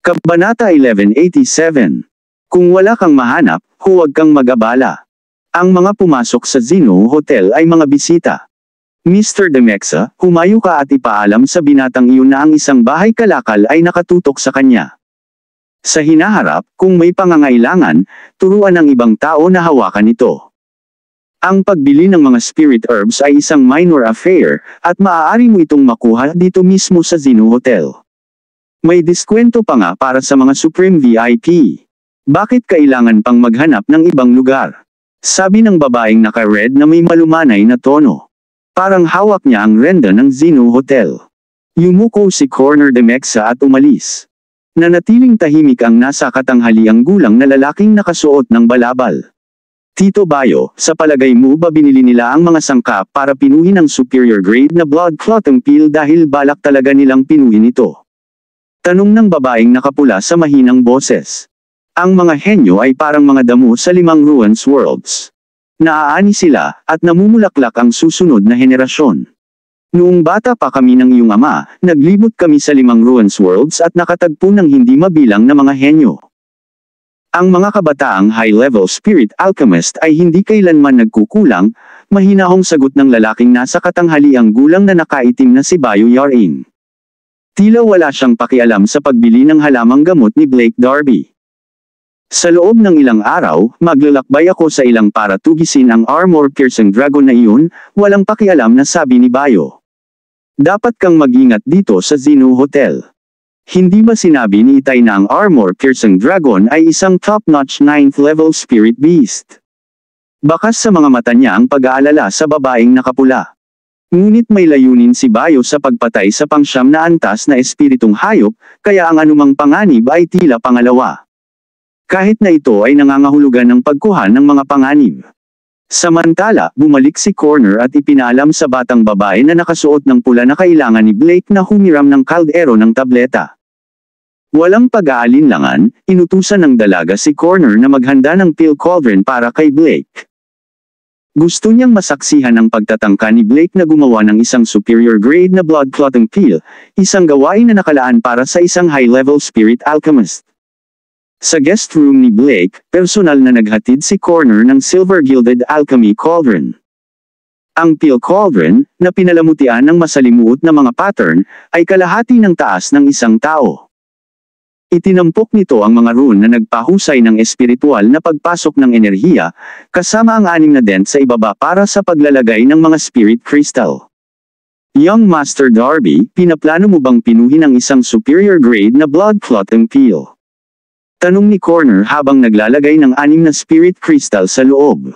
Kabanata 1187. Kung wala kang mahanap, huwag kang magabala. Ang mga pumasok sa Zino Hotel ay mga bisita. Mr. Demexa, humayo ka at ipaalam sa binatang iyon na ang isang bahay kalakal ay nakatutok sa kanya. Sa hinaharap, kung may pangangailangan, turuan ang ibang tao na hawakan ito. Ang pagbili ng mga spirit herbs ay isang minor affair, at maaari mo itong makuha dito mismo sa Zino Hotel. May diskwento pa nga para sa mga Supreme VIP. Bakit kailangan pang maghanap ng ibang lugar? Sabi ng babaeng naka-red na may malumanay na tono. Parang hawak niya ang renda ng Zino Hotel. Yumuko si Corner de Mexa at umalis. Nanatiling tahimik ang nasa katanghaliang gulang na lalaking nakasuot ng balabal. Tito Bayo, sa palagay mo ba binili nila ang mga sangkap para pinuhin ang superior grade na blood clot ang pill dahil balak talaga nilang pinuhin ito? Tanong ng babaeng nakapula sa mahinang boses. Ang mga henyo ay parang mga damo sa limang ruins worlds. Naaani sila, at namumulaklak ang susunod na henerasyon. Noong bata pa kami ng iyong ama, naglibot kami sa limang ruins worlds at nakatagpo ng hindi mabilang na mga henyo. Ang mga kabataang high-level spirit alchemist ay hindi kailanman nagkukulang, mahinahong sagot ng lalaking nasa katanghali ang gulang na nakaitim na si Bayo Yarin. Tila wala siyang pakialam sa pagbili ng halamang gamot ni Blake Darby. Sa loob ng ilang araw, maglalakbay ako sa ilang para tugisin ang armor piercing dragon na iyon, walang pakialam na sabi ni Bayo. Dapat kang magingat dito sa Zinu Hotel. Hindi ba sinabi ni Itay na ang armor piercing dragon ay isang top-notch 9th level spirit beast? Bakas sa mga mata niya ang pag-aalala sa babaeng nakapula. Ngunit may layunin si Bayo sa pagpatay sa pangsyam na antas na espiritong hayop, kaya ang anumang panganib ay tila pangalawa. Kahit na ito ay nangangahulugan ng pagkuhan ng mga panganib. Samantala, bumalik si Corner at ipinalam sa batang babae na nakasuot ng pula na kailangan ni Blake na humiram ng kaldero ng tableta. Walang pag-aalinlangan, inutusan ng dalaga si Corner na maghanda ng pill cauldron para kay Blake. Gusto niyang masaksihan ang pagtatangka ni Blake na gumawa ng isang superior grade na blood clotting pill, isang gawain na nakalaan para sa isang high-level spirit alchemist. Sa guest room ni Blake, personal na naghatid si Corner ng Silver Gilded Alchemy Cauldron. Ang pill cauldron, na pinalamutian ng masalimuot na mga pattern, ay kalahati ng taas ng isang tao. Itinampok nito ang mga rune na nagpahusay ng espiritual na pagpasok ng enerhiya, kasama ang anim na dent sa ibaba para sa paglalagay ng mga spirit crystal. Young Master Darby, pinaplano mo bang pinuhin ang isang superior grade na blood clot impeel? Tanong ni Corner habang naglalagay ng anim na spirit crystal sa loob.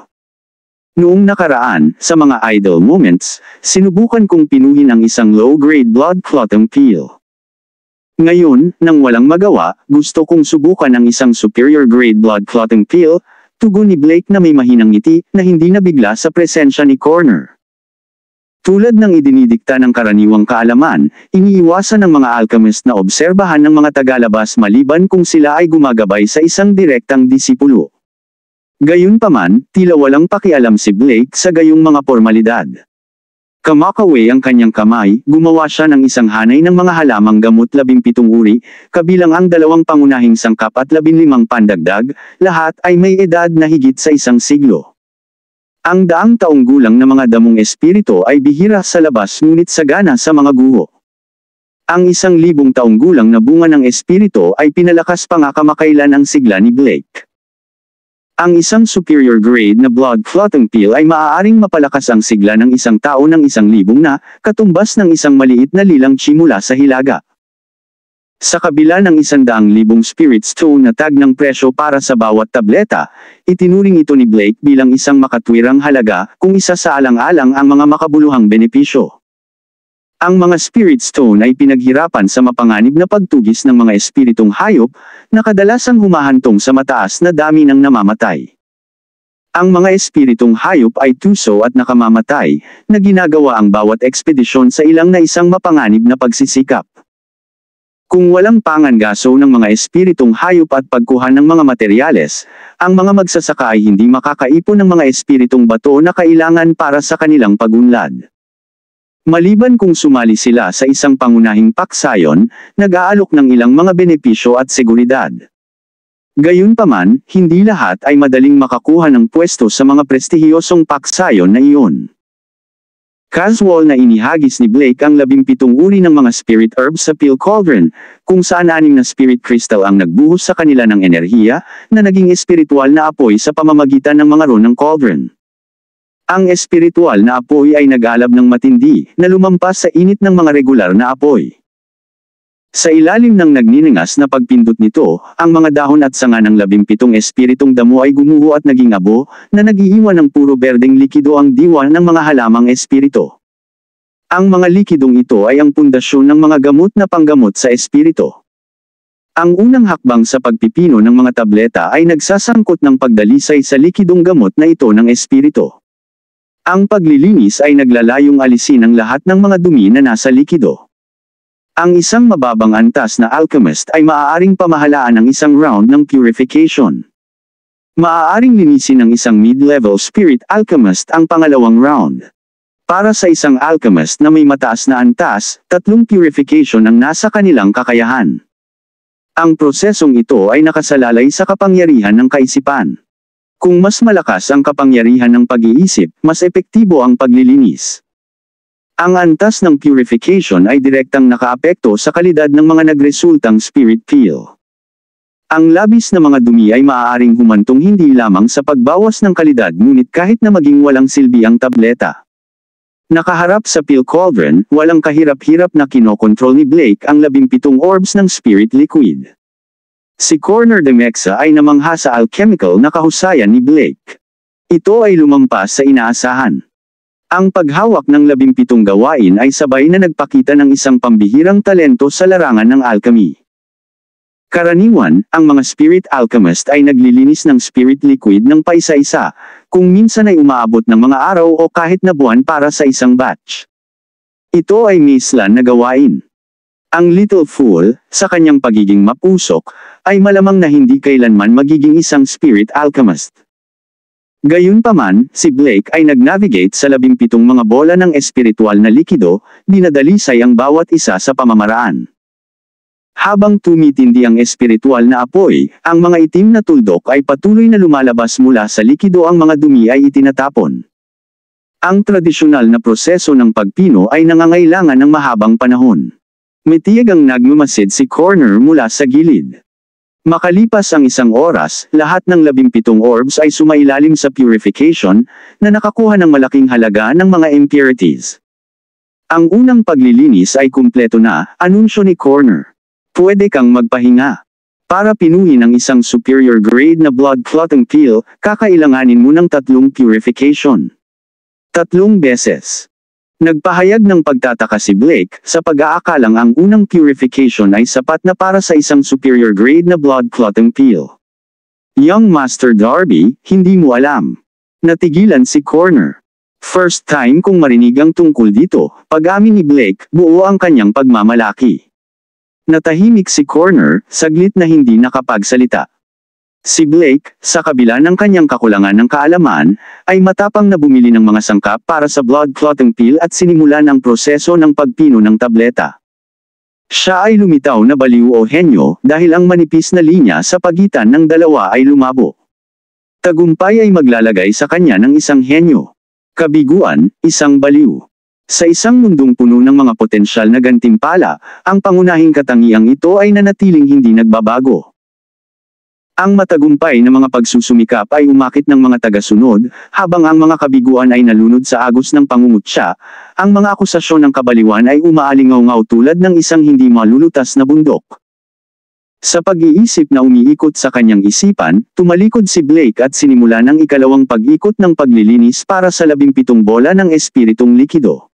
Noong nakaraan, sa mga idle moments, sinubukan kong pinuhin ang isang low-grade blood clot impeel. Ngayon, nang walang magawa, gusto kong subukan ang isang superior grade blood clotting pill, tugon ni Blake na may mahinang ngiti na hindi nabigla sa presensya ni Corner. Tulad ng idinidikta ng karaniwang kaalaman, iniiwasan ng mga alchemist na obserbahan ng mga tagalabas maliban kung sila ay gumagabay sa isang direktang disipulo. Gayunpaman, tila walang pakialam si Blake sa gayong mga formalidad. Kamakawe ang kanyang kamay, gumawa siya ng isang hanay ng mga halamang gamot labing pitong uri, kabilang ang dalawang pangunahing sangkap at labinlimang pandagdag, lahat ay may edad na higit sa isang siglo. Ang daang taong gulang na mga damong espirito ay bihira sa labas ngunit sagana sa mga guho. Ang isang libong taong gulang na bunga ng espirito ay pinalakas pa nga kamakailan ang sigla ni Blake. Ang isang superior grade na blood clotting pill ay maaaring mapalakas ang sigla ng isang tao ng isang libong na, katumbas ng isang maliit na lilang chimula sa hilaga. Sa kabila ng isandaang libong spirit stone na tag ng presyo para sa bawat tableta, itinuring ito ni Blake bilang isang makatwirang halaga kung isa sa alang-alang ang mga makabuluhang benepisyo. Ang mga spirit stone ay pinaghirapan sa mapanganib na pagtugis ng mga espiritong hayop, na kadalasang humahantong sa mataas na dami ng namamatay. Ang mga espiritong hayop ay tuso at nakamamatay, na ginagawa ang bawat ekspedisyon sa ilang na isang mapanganib na pagsisikap. Kung walang pangangaso ng mga espiritong hayop at pagkuha ng mga materyales, ang mga magsasaka ay hindi makakaipon ng mga espiritong bato na kailangan para sa kanilang pagunlad. Maliban kung sumali sila sa isang pangunahing paksayon, nag-aalok ng ilang mga benepisyo at seguridad. Gayunpaman, hindi lahat ay madaling makakuha ng pwesto sa mga prestihiyosong paksayon na iyon. Caswell na inihagis ni Blake ang labimpitong uri ng mga spirit herbs sa Peel Cauldron, kung saan anim na spirit crystal ang nagbuhos sa kanila ng enerhiya, na naging espiritual na apoy sa pamamagitan ng mga ron cauldron. Ang espiritual na apoy ay nag nagalab ng matindi, na lumampas sa init ng mga regular na apoy. Sa ilalim ng nagniningas na pagpindot nito, ang mga dahon at sanga ng labimpitong espiritong damo ay gumuho at naging abo, na nagiiwan ng puro berdeng likido ang diwa ng mga halamang espirito. Ang mga likidong ito ay ang pundasyon ng mga gamot na panggamot sa espirito. Ang unang hakbang sa pagpipino ng mga tableta ay nagsasangkot ng pagdalisay sa likidong gamot na ito ng espirito. Ang paglilinis ay naglalayong alisin ang lahat ng mga dumi na nasa likido. Ang isang mababang antas na alchemist ay maaaring pamahalaan ang isang round ng purification. Maaaring linisin ng isang mid-level spirit alchemist ang pangalawang round. Para sa isang alchemist na may mataas na antas, tatlong purification ang nasa kanilang kakayahan. Ang prosesong ito ay nakasalalay sa kapangyarihan ng kaisipan. Kung mas malakas ang kapangyarihan ng pag-iisip, mas epektibo ang paglilinis. Ang antas ng purification ay direktang nakaapekto sa kalidad ng mga nagresultang spirit peel. Ang labis na mga dumi ay maaaring humantong hindi lamang sa pagbawas ng kalidad ngunit kahit na maging walang silbi ang tableta. Nakaharap sa pill cauldron, walang kahirap-hirap na kinokontrol ni Blake ang labimpitong orbs ng spirit liquid. Si Corner de Mexa ay namangha sa alchemical na kahusayan ni Blake. Ito ay lumampas sa inaasahan. Ang paghawak ng labimpitong gawain ay sabay na nagpakita ng isang pambihirang talento sa larangan ng alchemy. Karaniwan, ang mga spirit alchemist ay naglilinis ng spirit liquid ng paisa-isa, kung minsan ay umaabot ng mga araw o kahit na buwan para sa isang batch. Ito ay mislan na gawain. Ang Little Fool, sa kanyang pagiging mapusok, ay malamang na hindi kailanman magiging isang spirit alchemist. Gayunpaman, si Blake ay nag-navigate sa labimpitong mga bola ng espiritual na likido, dinadalisay ang bawat isa sa pamamaraan. Habang tumitindi ang espiritual na apoy, ang mga itim na tuldok ay patuloy na lumalabas mula sa likido ang mga dumi ay itinatapon. Ang tradisyonal na proseso ng pagpino ay nangangailangan ng mahabang panahon. Mitiyagang nagmamasid si Corner mula sa gilid. Makalipas ang isang oras, lahat ng labimpitong orbs ay sumailalim sa purification, na nakakuha ng malaking halaga ng mga impurities. Ang unang paglilinis ay kumpleto na, anunsyo ni Corner. Pwede kang magpahinga. Para pinuhin ang isang superior grade na blood clotting pill, kakailanganin mo ng tatlong purification. Tatlong beses. Nagpahayag ng pagtataka si Blake, sa pag-aakalang ang unang purification ay sapat na para sa isang superior grade na blood clotting pill. Young Master Darby, hindi mo alam. Natigilan si Corner. First time kong marinig ang tungkol dito, pag-amin ni Blake, buo ang kanyang pagmamalaki. Natahimik si Corner, saglit na hindi nakapagsalita. Si Blake, sa kabila ng kanyang kakulangan ng kaalaman, ay matapang na bumili ng mga sangkap para sa blood clotting pill at sinimulan ang proseso ng pagpino ng tableta. Siya ay lumitaw na baliw o henyo dahil ang manipis na linya sa pagitan ng dalawa ay lumabo. Tagumpay ay maglalagay sa kanya ng isang henyo. Kabiguan, isang baliw. Sa isang mundong puno ng mga potensyal na gantimpala, ang pangunahing katangiang ito ay nanatiling hindi nagbabago. Ang matagumpay na mga pagsusumikap ay umakit ng mga tagasunod, habang ang mga kabiguan ay nalunod sa agos ng pangungutya, ang mga akusasyon ng kabaliwan ay umaalingaw-ngaw tulad ng isang hindi malulutas na bundok. Sa pag-iisip na umiikot sa kanyang isipan, tumalikod si Blake at sinimula ng ikalawang pag-ikot ng paglilinis para sa labimpitong bola ng espiritong likido.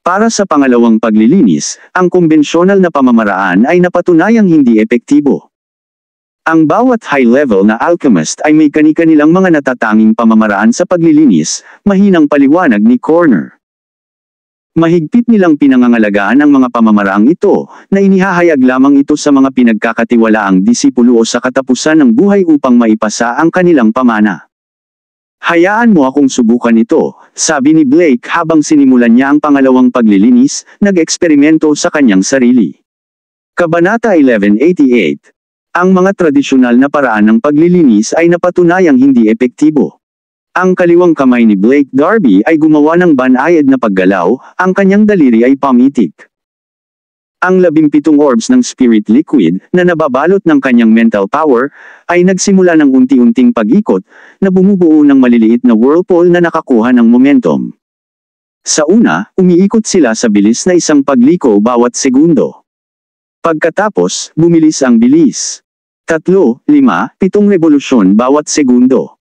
Para sa pangalawang paglilinis, ang konbensyonal na pamamaraan ay napatunayang hindi epektibo. Ang bawat high-level na alchemist ay may kani-kanilang mga natatanging pamamaraan sa paglilinis, mahinang paliwanag ni Corner. Mahigpit nilang pinangangalagaan ang mga pamamaraang ito, na inihahayag lamang ito sa mga pinagkakatiwalaang disipulo o sa katapusan ng buhay upang maipasa ang kanilang pamana. Hayaan mo akong subukan ito, sabi ni Blake habang sinimulan niya ang pangalawang paglilinis, nag-eksperimento sa kanyang sarili. Kabanata 1188 ang mga tradisyonal na paraan ng paglilinis ay napatunayang hindi epektibo. Ang kaliwang kamay ni Blake Darby ay gumawa ng banayad na paggalaw, ang kanyang daliri ay pamitik. Ang labimpitong orbs ng spirit liquid na nababalot ng kanyang mental power ay nagsimula ng unti-unting pag-ikot na bumubuo ng maliliit na whirlpool na nakakuha ng momentum. Sa una, umiikot sila sa bilis na isang pagliko bawat segundo. Pagkatapos, bumilis ang bilis. Tatlo, lima, pitong rebolusyon bawat segundo.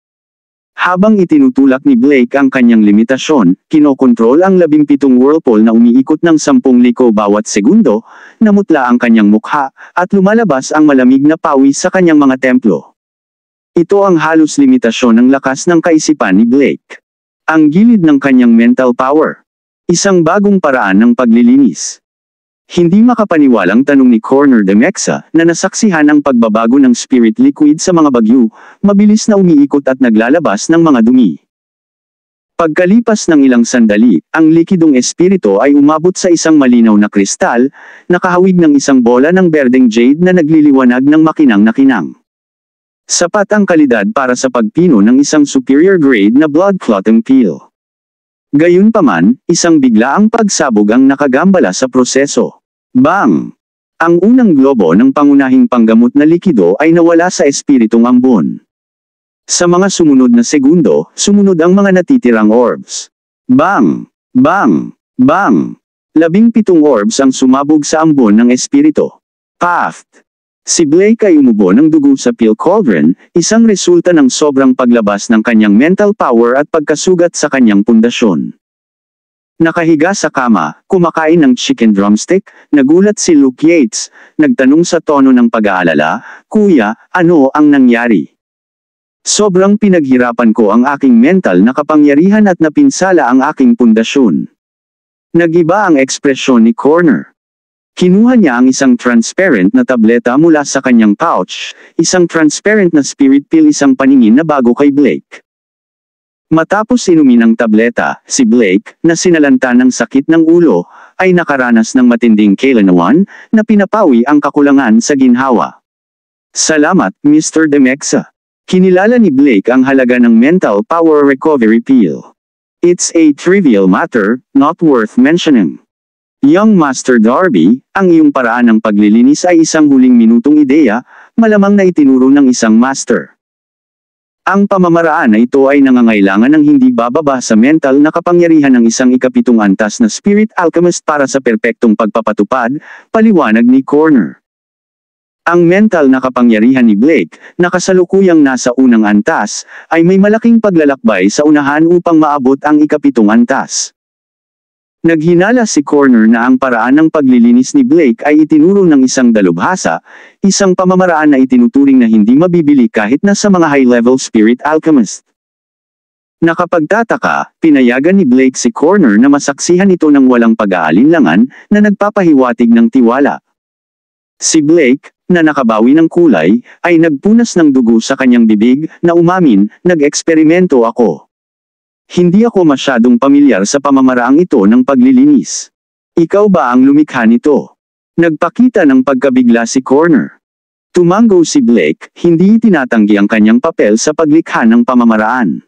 Habang itinutulak ni Blake ang kanyang limitasyon, kinokontrol ang labimpitong whirlpool na umiikot ng sampung liko bawat segundo, namutla ang kanyang mukha, at lumalabas ang malamig na pawis sa kanyang mga templo. Ito ang halos limitasyon ng lakas ng kaisipan ni Blake. Ang gilid ng kanyang mental power. Isang bagong paraan ng paglilinis. Hindi makapaniwalang tanong ni Corner de Mexa na nasaksihan ang pagbabago ng spirit liquid sa mga bagyo, mabilis na umiikot at naglalabas ng mga dumi. Pagkalipas ng ilang sandali, ang likidong espirito ay umabot sa isang malinaw na kristal, nakahawig ng isang bola ng berdeng jade na nagliliwanag ng makinang na kinang. Sapat ang kalidad para sa pagpino ng isang superior grade na blood clot peel. Gayunpaman, isang biglaang pagsabog ang nakagambala sa proseso. Bang! Ang unang globo ng pangunahing panggamot na likido ay nawala sa espiritong ambon. Sa mga sumunod na segundo, sumunod ang mga natitirang orbs. Bang! Bang! Bang! Labing pitong orbs ang sumabog sa ambon ng espirito. Paft! Si Blake ay umubo ng dugo sa Peel Cauldron, isang resulta ng sobrang paglabas ng kanyang mental power at pagkasugat sa kanyang pundasyon. Nakahiga sa kama, kumakain ng chicken drumstick, nagulat si Luke Yates, nagtanong sa tono ng pag-aalala, Kuya, ano ang nangyari? Sobrang pinaghirapan ko ang aking mental na kapangyarihan at napinsala ang aking pundasyon. Nagiba ang ekspresyon ni Corner. Kinuha niya ang isang transparent na tableta mula sa kanyang pouch, isang transparent na spirit pill isang paningin na bago kay Blake. Matapos inumin ang tableta, si Blake, na sinalanta ng sakit ng ulo, ay nakaranas ng matinding kailanawan, na pinapawi ang kakulangan sa ginhawa. Salamat, Mr. Demexa. Kinilala ni Blake ang halaga ng Mental Power Recovery Pill. It's a trivial matter, not worth mentioning. Young Master Darby, ang iyong paraan ng paglilinis ay isang huling minutong ideya, malamang na itinuro ng isang master. Ang pamamaraan na ito ay nangangailangan ng hindi bababa sa mental na kapangyarihan ng isang ikapitong antas na spirit alchemist para sa perpektong pagpapatupad, paliwanag ni Corner. Ang mental na kapangyarihan ni Blake, na kasalukuyang nasa unang antas, ay may malaking paglalakbay sa unahan upang maabot ang ikapitong antas. Naghinala si Corner na ang paraan ng paglilinis ni Blake ay itinuro ng isang dalubhasa, isang pamamaraan na itinuturing na hindi mabibili kahit na sa mga high-level spirit alchemist. Nakapagtataka, pinayagan ni Blake si Corner na masaksihan ito ng walang pag-aalinlangan na nagpapahiwatig ng tiwala. Si Blake, na nakabawi ng kulay, ay nagpunas ng dugo sa kanyang bibig na umamin, nag-eksperimento ako. Hindi ako masyadong pamilyar sa pamamaraang ito ng paglilinis. Ikaw ba ang lumikha nito? Nagpakita ng pagkabigla si Corner. Tumango si Blake, hindi itinatanggi ang kanyang papel sa paglikha ng pamamaraan.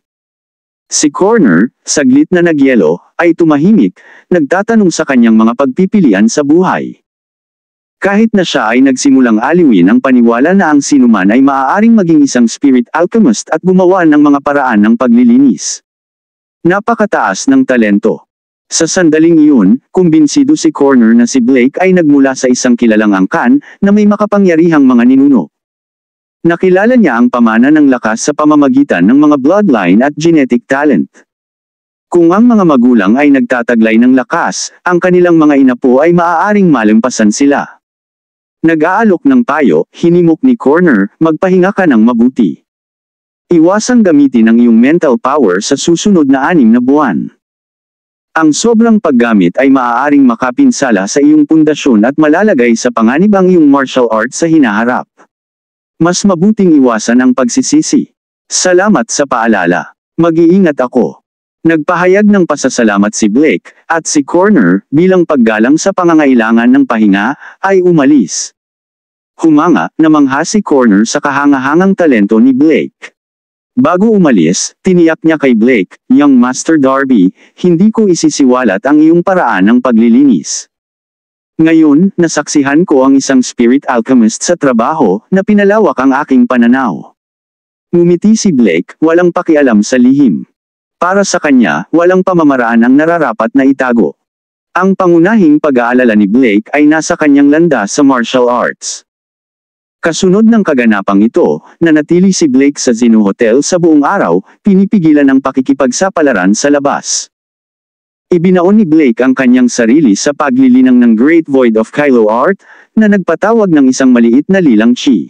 Si Corner, saglit na nagyelo, ay tumahimik, nagtatanong sa kanyang mga pagpipilian sa buhay. Kahit na siya ay nagsimulang aliwin ang paniwala na ang sinuman ay maaaring maging isang spirit alchemist at gumawa ng mga paraan ng paglilinis. Napakataas ng talento. Sa sandaling iyon, kumbinsido si Corner na si Blake ay nagmula sa isang kilalang angkan na may makapangyarihang mga ninuno. Nakilala niya ang pamana ng lakas sa pamamagitan ng mga bloodline at genetic talent. Kung ang mga magulang ay nagtataglay ng lakas, ang kanilang mga inapo ay maaaring malampasan sila. Nag-aalok ng payo, hinimok ni Corner, magpahinga ka ng mabuti. Iwasang gamitin ang iyong mental power sa susunod na anim na buwan. Ang sobrang paggamit ay maaaring makapinsala sa iyong pundasyon at malalagay sa panganib ang iyong martial arts sa hinaharap. Mas mabuting iwasan ang pagsisisi. Salamat sa paalala. Mag-iingat ako. Nagpahayag ng pasasalamat si Blake, at si Corner, bilang paggalang sa pangangailangan ng pahinga, ay umalis. Humanga, namangha si Corner sa kahangahangang talento ni Blake. Bago umalis, tiniyak niya kay Blake, Young Master Darby, hindi ko isisiwalat ang iyong paraan ng paglilinis. Ngayon, nasaksihan ko ang isang spirit alchemist sa trabaho na pinalawak ang aking pananaw. Ngumiti si Blake, walang pakialam sa lihim. Para sa kanya, walang pamamaraan ang nararapat na itago. Ang pangunahing pag-aalala ni Blake ay nasa kanyang landa sa martial arts. Kasunod ng kaganapang ito, nanatili si Blake sa Zinu Hotel sa buong araw, pinipigilan ang pakikipagsapalaran sa labas. Ibinaon ni Blake ang kanyang sarili sa paglilinang ng Great Void of Kylo Art, na nagpatawag ng isang maliit na lilang chi.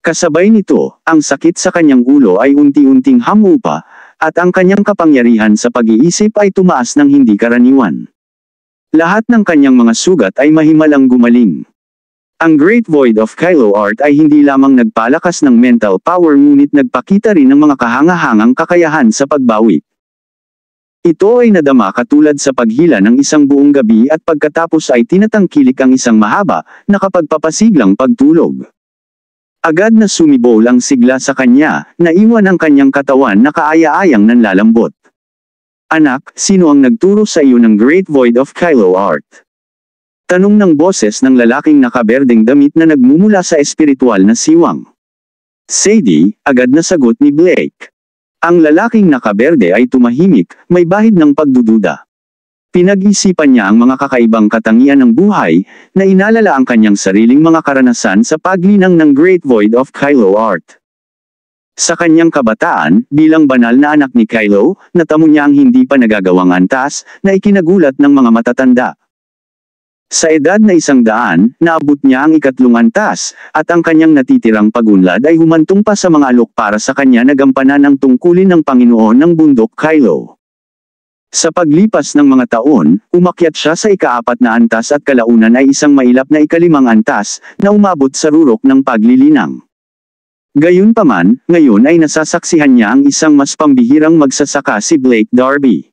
Kasabay nito, ang sakit sa kanyang ulo ay unti-unting hamupa, at ang kanyang kapangyarihan sa pag-iisip ay tumaas ng hindi karaniwan. Lahat ng kanyang mga sugat ay mahimalang gumaling. Ang Great Void of Kylo Art ay hindi lamang nagpalakas ng mental power ngunit nagpakita rin ng mga kahangahangang kakayahan sa pagbawi. Ito ay nadama katulad sa paghila ng isang buong gabi at pagkatapos ay tinatangkilik ang isang mahaba, nakapagpapasiglang pagtulog. Agad na sumibol ang sigla sa kanya, naiwan ang kanyang katawan na kaaya-ayang nanlalambot. Anak, sino ang nagturo sa iyo ng Great Void of Kylo Art? Tanong ng boses ng lalaking nakaberdeng damit na nagmumula sa espiritual na siwang. Sadie, agad na sagot ni Blake. Ang lalaking nakaberde ay tumahimik, may bahid ng pagdududa. Pinag-isipan niya ang mga kakaibang katangian ng buhay, na inalala ang kanyang sariling mga karanasan sa paglinang ng Great Void of Kylo Art. Sa kanyang kabataan, bilang banal na anak ni Kylo, natamo niya ang hindi pa nagagawang antas, na ikinagulat ng mga matatanda. Sa edad na isang daan, naabot niya ang ikatlong antas, at ang kanyang natitirang pagunlad ay humantong pa sa mga alok para sa kanya gampanan ang tungkulin ng Panginoon ng bundok Kylo. Sa paglipas ng mga taon, umakyat siya sa ikaapat na antas at kalaunan ay isang mailap na ikalimang antas, na umabot sa rurok ng paglilinang. Gayunpaman, ngayon ay nasasaksihan niya ang isang mas pambihirang magsasaka si Blake Darby.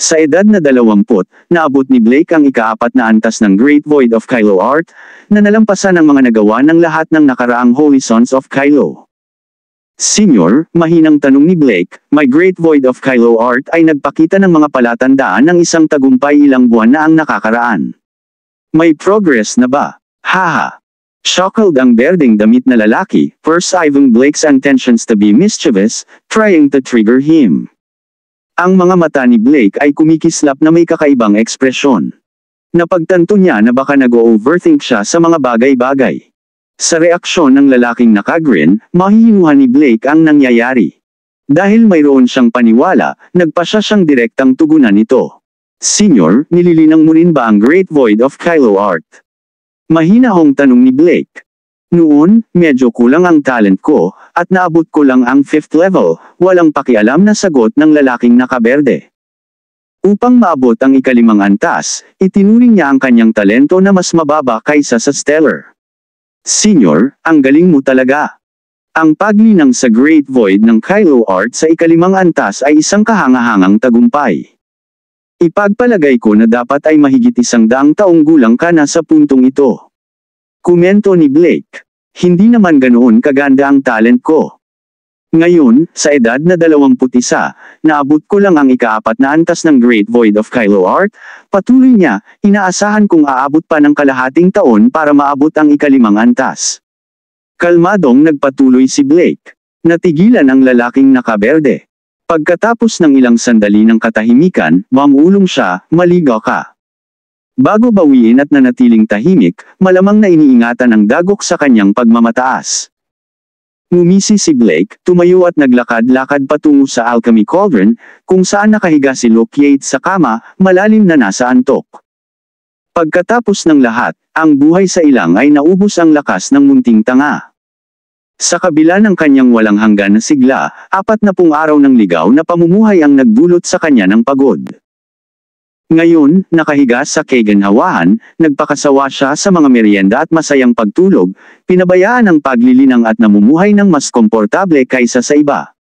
Sa edad na 20, naabot ni Blake ang ikaapat na antas ng Great Void of Kylo Art, na nalampasan ang mga nagawa ng lahat ng nakaraang Holy Sons of Kylo. Senior, mahinang tanong ni Blake, my Great Void of Kylo Art ay nagpakita ng mga palatandaan ng isang tagumpay ilang buwan na ang nakakaraan. May progress na ba? Haha! Shackled ang berding damit na lalaki, perceiving Blake's intentions to be mischievous, trying to trigger him. Ang mga mata ni Blake ay kumikislap na may kakaibang ekspresyon. Napagtanto niya na baka nag-overthink siya sa mga bagay-bagay. Sa reaksyon ng lalaking nakagrin, mahihinuhan ni Blake ang nangyayari. Dahil mayroon siyang paniwala, nagpa siya siyang direktang tugunan ito. Senior, nililinang mo rin ba ang Great Void of Kylo Art? Mahina hong tanong ni Blake. Noon, medyo kulang ang talent ko, at naabot ko lang ang 5th level, walang pakialam na sagot ng lalaking nakaberde. Upang maabot ang ikalimang antas, itinuring niya ang kanyang talento na mas mababa kaysa sa stellar. Senior, ang galing mo talaga. Ang paglinang sa Great Void ng Kylo Art sa ikalimang antas ay isang kahangahangang tagumpay. Ipagpalagay ko na dapat ay mahigit isang daang taong gulang ka na sa puntong ito. Kumento ni Blake. Hindi naman ganoon kaganda ang talent ko. Ngayon, sa edad na 21, naabot ko lang ang ikaapat na antas ng Great Void of Kylo Art, patuloy niya, inaasahan kong aabot pa ng kalahating taon para maabot ang ikalimang antas. Kalmadong nagpatuloy si Blake. Natigilan ang lalaking nakaberde. Pagkatapos ng ilang sandali ng katahimikan, mamulong siya, maligaw ka. Bago bawiin at nanatiling tahimik, malamang na iniingatan ang dagok sa kanyang pagmamataas. Ngumisi si Blake, tumayo at naglakad-lakad patungo sa alchemy cauldron, kung saan nakahiga si Luke Yates sa kama, malalim na nasa antok. Pagkatapos ng lahat, ang buhay sa ilang ay naubos ang lakas ng munting tanga. Sa kabila ng kanyang walang hanggan na sigla, apat na pung araw ng ligaw na pamumuhay ang nagdulot sa kanya ng pagod. Ngayon, nakahiga sa kaganhawahan, nagpakasawa siya sa mga merienda at masayang pagtulog, pinabayaan ang paglilinang at namumuhay ng mas komportable kaysa sa iba.